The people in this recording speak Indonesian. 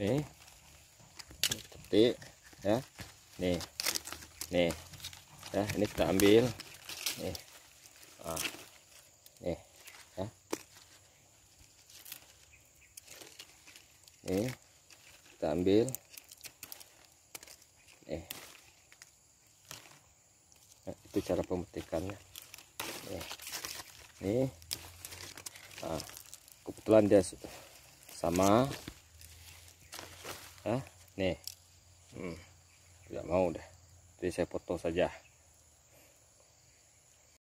nih seperti ya nih nih ya ini kita ambil nih ah. nih ya nih kita ambil nih nah, itu cara pemetikannya nih nih ah. kebetulan dia sama Hah? nih hmm. tidak mau dah jadi saya potong saja